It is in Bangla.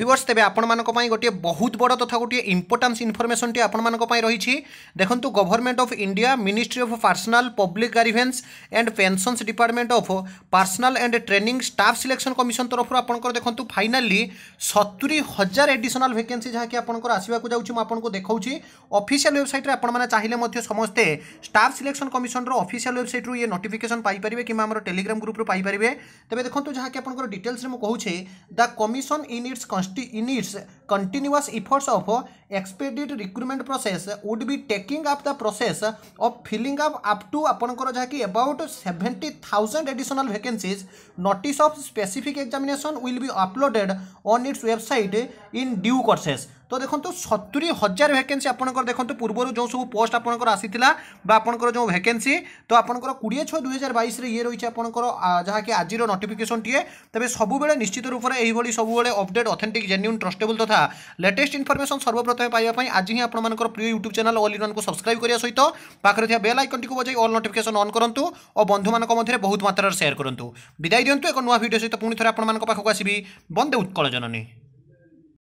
ভিভর্স তেবে আপনার গোটিয়ে বহু বড় তথা গোটিয়ে ইম্পর্টান্স ইনফরমেশনটি আপনার রয়েছে দেখুন government of India ministry of personnel public grievance and pensions department of personnel and training staff selection commission তরফ আপনার দেখুন ফাইনালি সতুরি হাজার এডিশনাল ভ্যাকেন্সি যা কি আপনার আসবাক যাচ্ছি আপনার দেখাচ্ছি অফিসিয়াল ওয়েবসাইট আপনার চাইলে সমস্তে স্টাফ সিলেকশন কমিশনর অফিসিয়াল ওয়েবসাইট রু ইয়ে নোটিফিকেশন পাইপারে কিংবা আমার টেলিগ্রাম গ্রুপ পাইপারে তবে দেখুন যা কি আপনার ডিটেলস মুছে the commission in its constituents continuous efforts of expedited recruitment process would be taking up the process of filling up up to ଆପଣଙ୍କର ଯାହାକି about 70000 additional vacancies notice of specific examination will be uploaded on its website in due courses তো দেখন্তু সতুরি হাজার ভ্যাকেন্সি আপনার দেখুন পূর্বর যে সব পোস্ট আপনার আসিলা বা আপনার যে ভ্যাকেন্সি তো আপনার কোড়ি ছ দুই হাজার বাইশে ইয়ে রয়েছে আপনার যা কি আজির নোটিফিকেসনটিয়ে তবে সবুলে নিশ্চিত রূপে এইভাবে সবুলে অপডেট অথেন্টিক জেনুইন ট্রস্টেবল তথা তথা লেটেস্ট ইনফরমেসন সর্বপ্রথমে পাইবা আজ হি আপনার প্রিয় YouTube channel all in subscribe করা সহিত পাখে থাকা বেল আইকনটি বজাই অল নোটিফিকেসন অন করতু ও বন্ধু মধ্যে বহু মাত্রার সেয়ার করতু বিদায় দিও এক নয় ভিডিও সহ পুঁ থে আপনার পাখক আসবি বন্দে উৎকল জননী